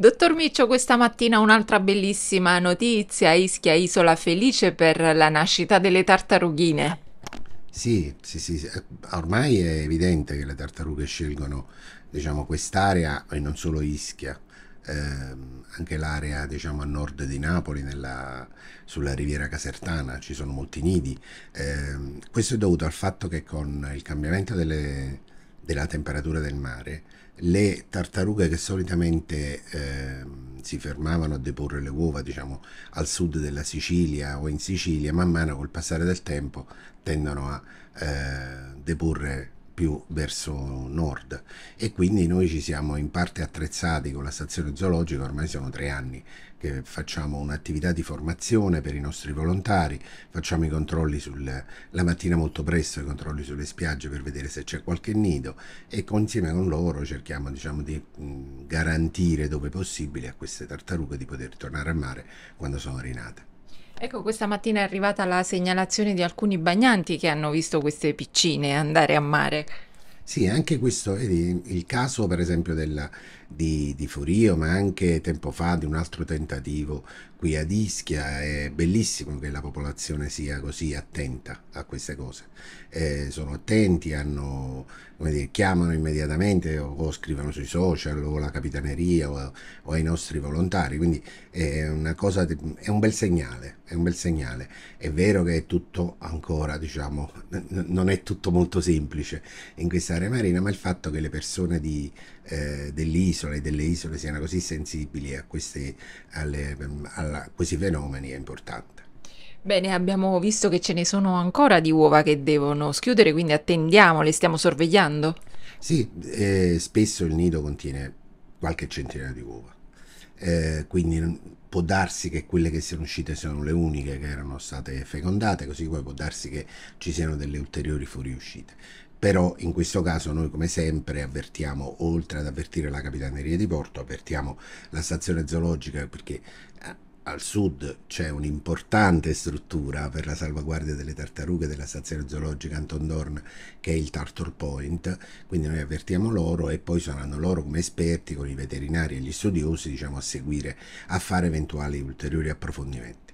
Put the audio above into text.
Dottor Miccio, questa mattina un'altra bellissima notizia, Ischia Isola Felice per la nascita delle tartarughine. Sì, sì, sì, eh, ormai è evidente che le tartarughe scelgono diciamo, quest'area e non solo Ischia, ehm, anche l'area diciamo, a nord di Napoli, nella, sulla riviera casertana, ci sono molti nidi. Ehm, questo è dovuto al fatto che con il cambiamento delle della temperatura del mare, le tartarughe che solitamente eh, si fermavano a deporre le uova, diciamo, al sud della Sicilia o in Sicilia, man mano col passare del tempo tendono a eh, deporre più verso nord e quindi noi ci siamo in parte attrezzati con la stazione zoologica, ormai sono tre anni che facciamo un'attività di formazione per i nostri volontari, facciamo i controlli sul, la mattina molto presto, i controlli sulle spiagge per vedere se c'è qualche nido e insieme con loro cerchiamo diciamo, di mm, garantire dove possibile a queste tartarughe di poter tornare a mare quando sono rinate. Ecco, questa mattina è arrivata la segnalazione di alcuni bagnanti che hanno visto queste piccine andare a mare. Sì, anche questo, vedi, il caso per esempio della, di, di, Furio, ma anche tempo fa di un altro tentativo qui ad Ischia, è bellissimo che la popolazione sia così attenta a queste cose. Eh, sono attenti, hanno, dire, chiamano immediatamente o, o, scrivono sui social o la capitaneria o, o ai nostri volontari, quindi è, cosa, è un bel segnale, è un bel segnale. È vero che è tutto ancora, diciamo, non è tutto molto semplice in questa l'area marina, ma il fatto che le persone di, eh, dell'isola e delle isole siano così sensibili a questi, alle, alla, questi fenomeni è importante. Bene, abbiamo visto che ce ne sono ancora di uova che devono schiudere, quindi attendiamole, stiamo sorvegliando? Sì, eh, spesso il nido contiene qualche centinaio di uova, eh, quindi può darsi che quelle che siano uscite siano le uniche che erano state fecondate, così come può darsi che ci siano delle ulteriori fuoriuscite però in questo caso noi come sempre avvertiamo, oltre ad avvertire la Capitaneria di Porto, avvertiamo la stazione zoologica perché eh, al sud c'è un'importante struttura per la salvaguardia delle tartarughe della stazione zoologica Anton Dorn che è il Tartar Point, quindi noi avvertiamo loro e poi saranno loro come esperti con i veterinari e gli studiosi diciamo, a seguire, a fare eventuali ulteriori approfondimenti.